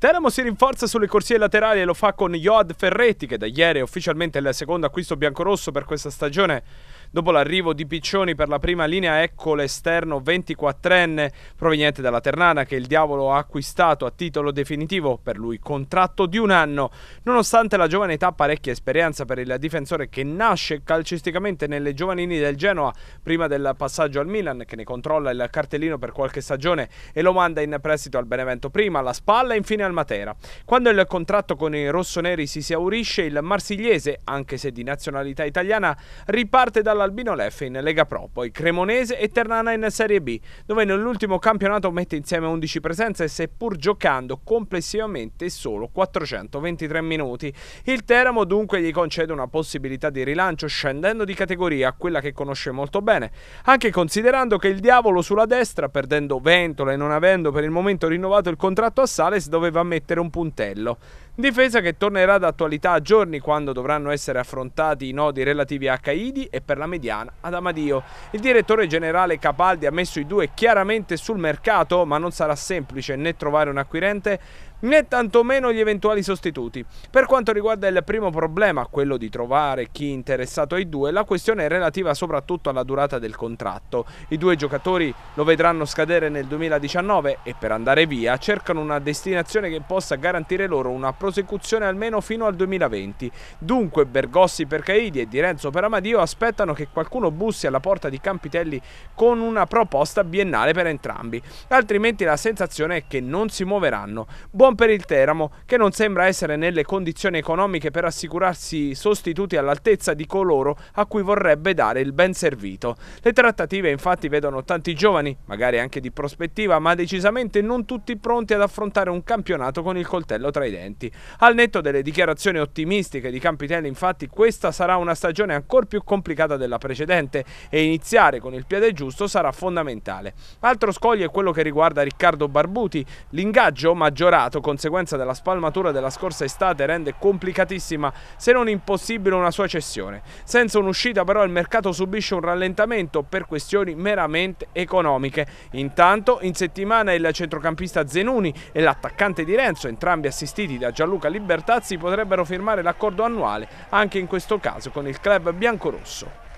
Teramo si rinforza sulle corsie laterali e lo fa con Joad Ferretti, che da ieri è ufficialmente il secondo acquisto biancorosso per questa stagione. Dopo l'arrivo di Piccioni per la prima linea, ecco l'esterno 24enne proveniente dalla Ternana che il Diavolo ha acquistato a titolo definitivo, per lui contratto di un anno. Nonostante la giovane età, parecchia esperienza per il difensore che nasce calcisticamente nelle giovanili del Genoa prima del passaggio al Milan, che ne controlla il cartellino per qualche stagione e lo manda in prestito al Benevento prima, alla spalla infine al al Matera. Quando il contratto con i rossoneri si esaurisce, il marsigliese, anche se di nazionalità italiana, riparte dall'Albino Leffe in Lega Pro, poi Cremonese e Ternana in Serie B, dove nell'ultimo campionato mette insieme 11 presenze, seppur giocando complessivamente solo 423 minuti. Il Teramo dunque gli concede una possibilità di rilancio scendendo di categoria, quella che conosce molto bene, anche considerando che il diavolo sulla destra, perdendo Ventola e non avendo per il momento rinnovato il contratto a Sales, doveva a mettere un puntello. Difesa che tornerà d'attualità a giorni quando dovranno essere affrontati i nodi relativi a Caidi e per la mediana ad Amadio. Il direttore generale Capaldi ha messo i due chiaramente sul mercato, ma non sarà semplice né trovare un acquirente né tantomeno gli eventuali sostituti. Per quanto riguarda il primo problema, quello di trovare chi è interessato ai due, la questione è relativa soprattutto alla durata del contratto. I due giocatori lo vedranno scadere nel 2019 e per andare via cercano una destinazione che possa garantire loro una prospettiva prosecuzione almeno fino al 2020. Dunque Bergossi per Caidi e Di Renzo per Amadio aspettano che qualcuno bussi alla porta di Campitelli con una proposta biennale per entrambi, altrimenti la sensazione è che non si muoveranno. Buon per il Teramo, che non sembra essere nelle condizioni economiche per assicurarsi sostituti all'altezza di coloro a cui vorrebbe dare il ben servito. Le trattative infatti vedono tanti giovani, magari anche di prospettiva, ma decisamente non tutti pronti ad affrontare un campionato con il coltello tra i denti. Al netto delle dichiarazioni ottimistiche di Campitelli, infatti, questa sarà una stagione ancora più complicata della precedente e iniziare con il piede giusto sarà fondamentale. Altro scoglio è quello che riguarda Riccardo Barbuti. L'ingaggio maggiorato, conseguenza della spalmatura della scorsa estate, rende complicatissima, se non impossibile, una sua cessione. Senza un'uscita però il mercato subisce un rallentamento per questioni meramente economiche. Intanto in settimana il centrocampista Zenuni e l'attaccante di Renzo, entrambi assistiti da Gianluca Gianluca Libertazzi potrebbero firmare l'accordo annuale anche in questo caso con il club biancorosso.